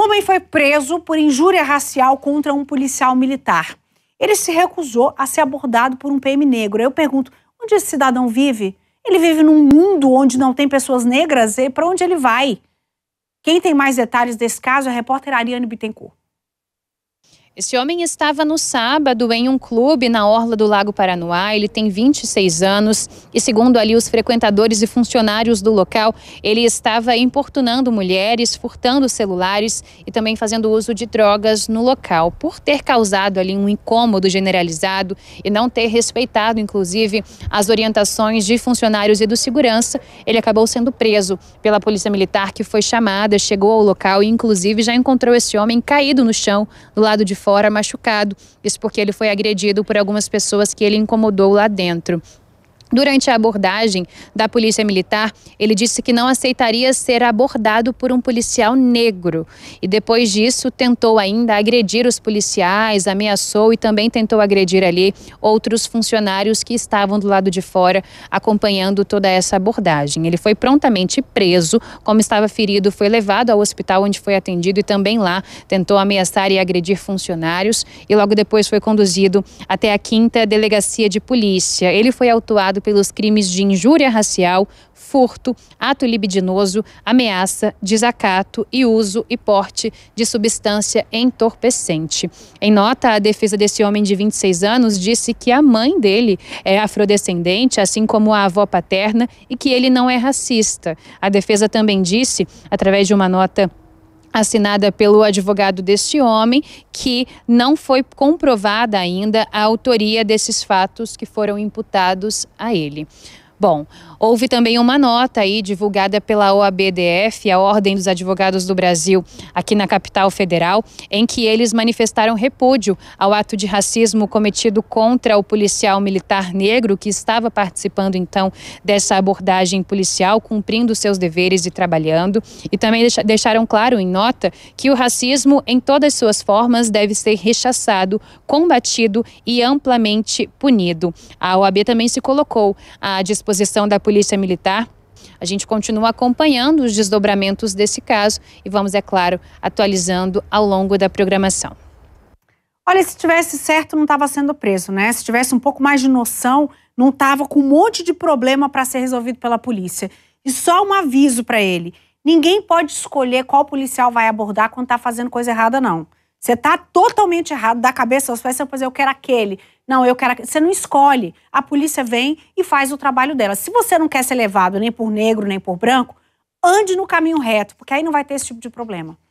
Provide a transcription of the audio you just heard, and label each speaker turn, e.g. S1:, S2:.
S1: Um homem foi preso por injúria racial contra um policial militar. Ele se recusou a ser abordado por um PM negro. Eu pergunto, onde esse cidadão vive? Ele vive num mundo onde não tem pessoas negras e para onde ele vai? Quem tem mais detalhes desse caso é a repórter Ariane Bittencourt.
S2: Esse homem estava no sábado em um clube na orla do Lago Paranoá. Ele tem 26 anos e, segundo ali os frequentadores e funcionários do local, ele estava importunando mulheres, furtando celulares e também fazendo uso de drogas no local. Por ter causado ali um incômodo generalizado e não ter respeitado, inclusive, as orientações de funcionários e do segurança, ele acabou sendo preso pela polícia militar que foi chamada, chegou ao local e, inclusive, já encontrou esse homem caído no chão do lado de fora fora machucado. Isso porque ele foi agredido por algumas pessoas que ele incomodou lá dentro. Durante a abordagem da Polícia Militar, ele disse que não aceitaria ser abordado por um policial negro. E depois disso, tentou ainda agredir os policiais, ameaçou e também tentou agredir ali outros funcionários que estavam do lado de fora acompanhando toda essa abordagem. Ele foi prontamente preso, como estava ferido, foi levado ao hospital onde foi atendido e também lá tentou ameaçar e agredir funcionários e logo depois foi conduzido até a quinta delegacia de polícia. Ele foi autuado pelos crimes de injúria racial, furto, ato libidinoso, ameaça, desacato e uso e porte de substância entorpecente. Em nota, a defesa desse homem de 26 anos disse que a mãe dele é afrodescendente, assim como a avó paterna, e que ele não é racista. A defesa também disse, através de uma nota assinada pelo advogado deste homem, que não foi comprovada ainda a autoria desses fatos que foram imputados a ele. Bom, houve também uma nota aí divulgada pela OABDF, a Ordem dos Advogados do Brasil, aqui na capital federal, em que eles manifestaram repúdio ao ato de racismo cometido contra o policial militar negro que estava participando então dessa abordagem policial, cumprindo seus deveres e trabalhando. E também deixaram claro em nota que o racismo em todas suas formas deve ser rechaçado, combatido e amplamente punido. A OAB também se colocou à disposição disposição da Polícia Militar. A gente continua acompanhando os desdobramentos desse caso e vamos, é claro, atualizando ao longo da programação. Olha, se tivesse certo, não estava
S1: sendo preso, né? Se tivesse um pouco mais de noção, não estava com um monte de problema para ser resolvido pela polícia. E só um aviso para ele: ninguém pode escolher qual policial vai abordar quando está fazendo coisa errada, não. Você está totalmente errado, da cabeça aos pés, você vai fazer, eu quero aquele. Não, eu quero aquele. Você não escolhe. A polícia vem e faz o trabalho dela. Se você não quer ser levado nem por negro, nem por branco, ande no caminho reto, porque aí não vai ter esse tipo de problema.